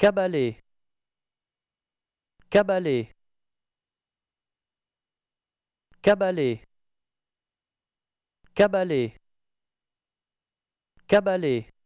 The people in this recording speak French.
Cabalé, cabalé, cabalé, cabalé Cabalé.